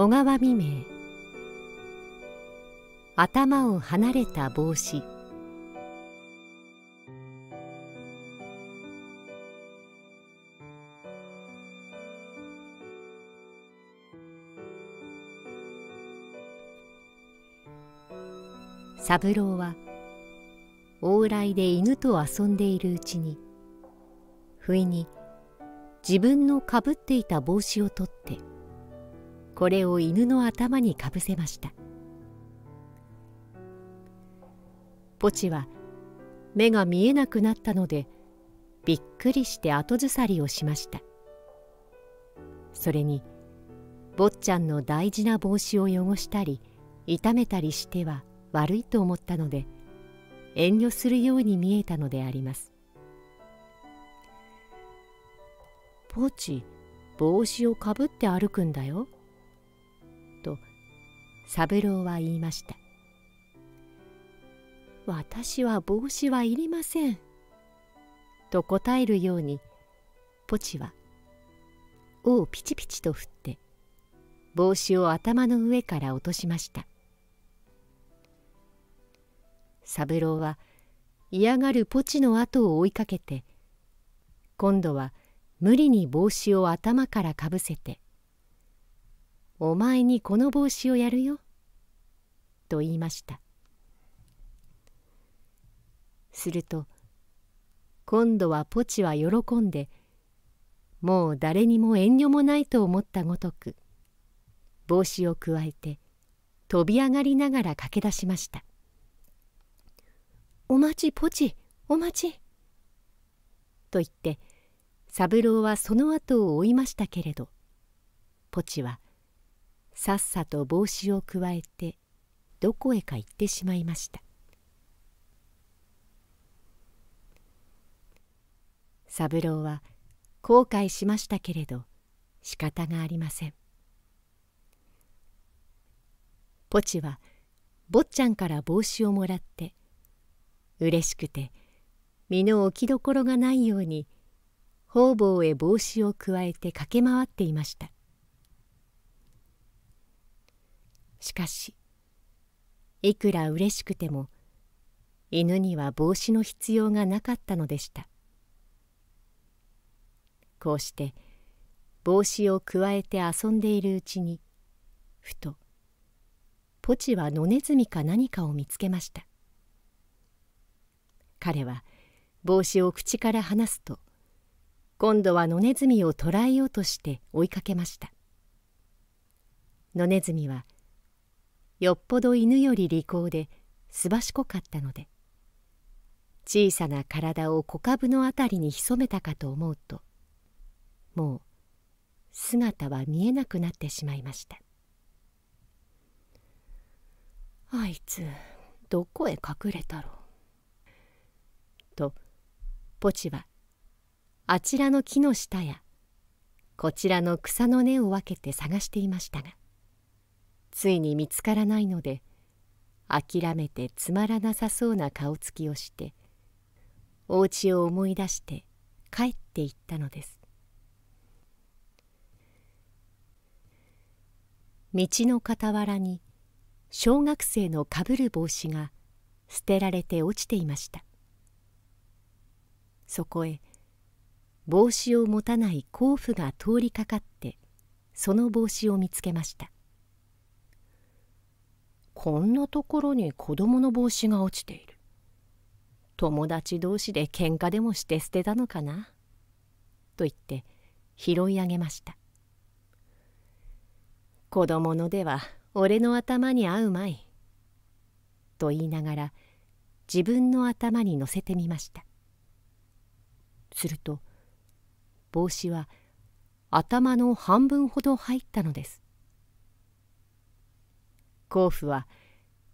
小川未明頭を離れた帽子三郎は往来で犬と遊んでいるうちに不意に自分のかぶっていた帽子を取ってこれを犬の頭にかぶせましたポチは目が見えなくなったのでびっくりして後ずさりをしましたそれに坊ちゃんの大事な帽子を汚したり痛めたりしては悪いと思ったので遠慮するように見えたのでありますポチ帽子をかぶって歩くんだよ三郎は言いました私は帽子はいりませんと答えるようにポチは尾をピチピチと振って帽子を頭の上から落としました三郎は嫌がるポチの後を追いかけて今度は無理に帽子を頭からかぶせてお前にこの帽子をやるよ。と言いました。すると今度はポチは喜んでもう誰にも遠慮もないと思ったごとく帽子をくわえて飛び上がりながら駆け出しました「お待ちポチお待ち」と言って三郎はその後を追いましたけれどポチはさっさと帽子をくわえてどこへか行ってしまいました三郎は後悔しましたけれど仕方がありませんポチは坊ちゃんから帽子をもらってうれしくて身の置きどころがないように方々へ帽子をくわえて駆け回っていましたしかしいくらうれしくても犬には帽子の必要がなかったのでしたこうして帽子をくわえて遊んでいるうちにふとポチは野ネズミか何かを見つけました彼は帽子を口から離すと今度は野ネズミを捕らえようとして追いかけました野ネズミは「よっぽど犬より利口ですばしこかったので小さな体を小株のあたりに潜めたかと思うともう姿は見えなくなってしまいましたあいつどこへ隠れたろうとポチはあちらの木の下やこちらの草の根を分けて探していましたがついに見つからないので諦めてつまらなさそうな顔つきをしてお家を思い出して帰っていったのです道の傍らに小学生のかぶる帽子が捨てられて落ちていましたそこへ帽子を持たない甲府が通りかかってその帽子を見つけましたこんなところに子供の帽子が落ちている友達同士で喧嘩でもして捨てたのかなと言って拾い上げました子供のでは俺の頭に合うまいと言いながら自分の頭に乗せてみましたすると帽子は頭の半分ほど入ったのです甲府は「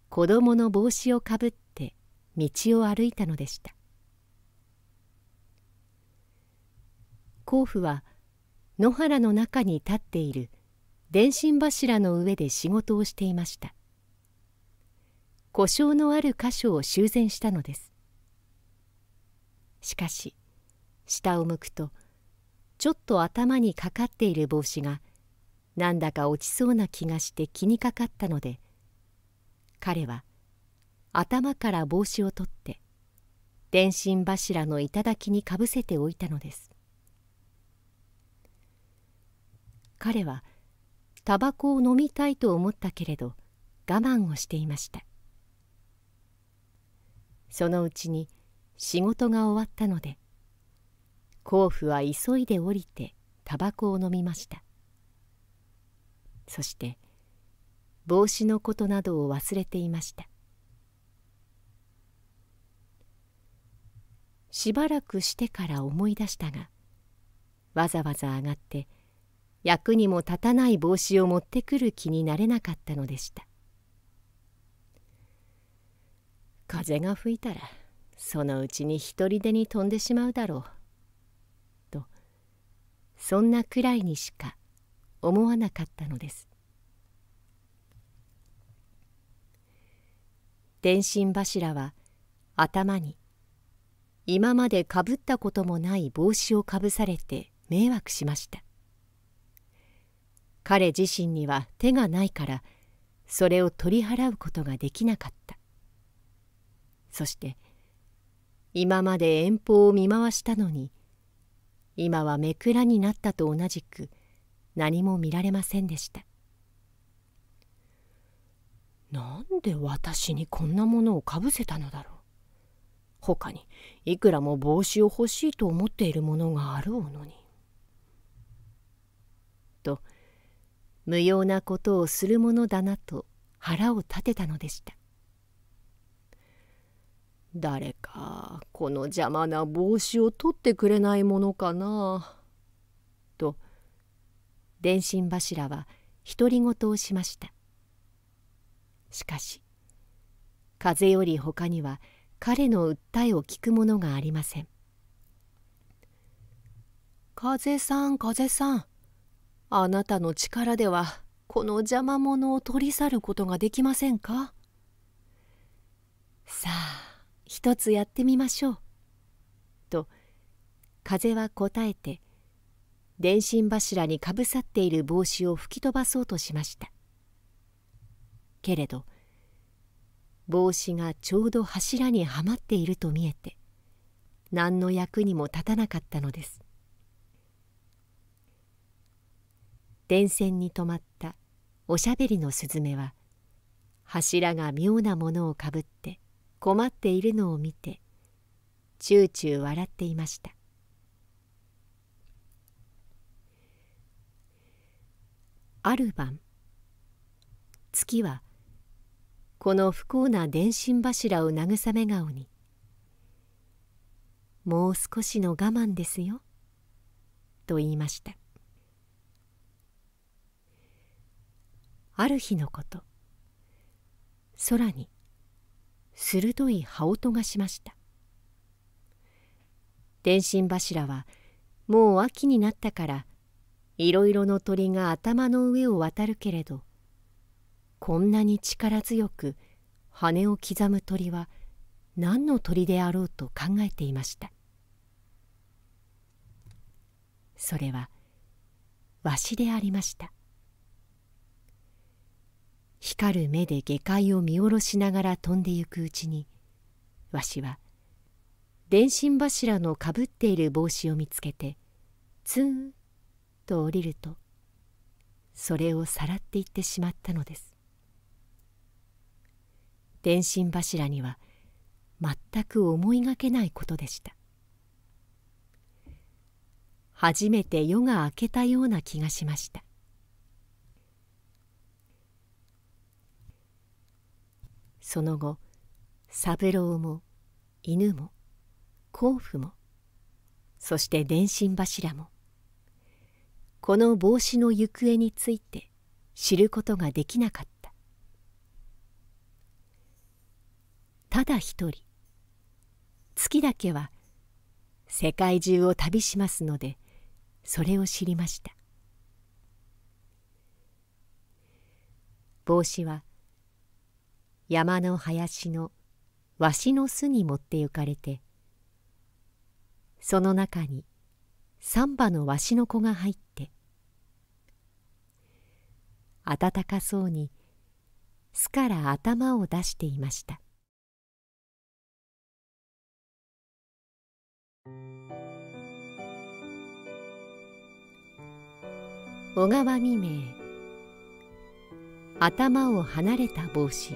子供の帽子をかぶって道を歩いたのでした甲府は野原の中に立っている電信柱の上で仕事をしていました故障のある箇所を修繕したのですしかし下を向くとちょっと頭にかかっている帽子がなんだか落ちそうな気がして気にかかったので彼は頭から帽子を取って電信柱の頂にかぶせておいたのです彼はタバコを飲みたいと思ったけれど我慢をしていましたそのうちに仕事が終わったので甲府は急いで降りてタバコを飲みましたそして帽子のことなどを忘れていましたしばらくしてから思い出したがわざわざ上がって役にも立たない帽子を持ってくる気になれなかったのでした風が吹いたらそのうちに独りでに飛んでしまうだろうとそんなくらいにしか思わなかったのです電信柱は頭に今までかぶったこともない帽子をかぶされて迷惑しました彼自身には手がないからそれを取り払うことができなかったそして今まで遠方を見回したのに今はめくらになったと同じく何も見られませんでしたなんで私にこんなものをかぶせたのだろう他にいくらも帽子を欲しいと思っているものがあろうのに。と無用なことをするものだなと腹を立てたのでした。誰かこの邪魔な帽子を取ってくれないものかな。と電信柱は独り言をしました。しかし風より他には彼の訴えを聞くものがありません風さん風さんあなたの力ではこの邪魔者を取り去ることができませんかさあ一つやってみましょう」と風は答えて電信柱にかぶさっている帽子を吹き飛ばそうとしましたけれど帽子がちょうど柱にはまっていると見えて何の役にも立たなかったのです電線に止まったおしゃべりのスズメは柱が妙なものをかぶって困っているのを見てちゅうちゅう笑っていましたある晩月はこの不幸な電信柱を慰め顔に「もう少しの我慢ですよ」と言いましたある日のこと空に鋭い羽音がしました電信柱はもう秋になったからいろいろの鳥が頭の上を渡るけれどこんなに力強く羽を刻む鳥は何の鳥であろうと考えていましたそれはわしでありました光る目で下界を見下ろしながら飛んでゆくうちにわしは電信柱のかぶっている帽子を見つけてツーンと降りるとそれをさらっていってしまったのです天心柱には全く思いがけないことでした初めて夜が明けたような気がしましたその後三郎も犬も甲府もそして電信柱もこの帽子の行方について知ることができなかったただ一人月だけは世界中を旅しますのでそれを知りました帽子は山の林のわしの巣に持ってゆかれてその中に三羽のわしの子が入って暖かそうに巣から頭を出していました小川未明頭を離れた帽子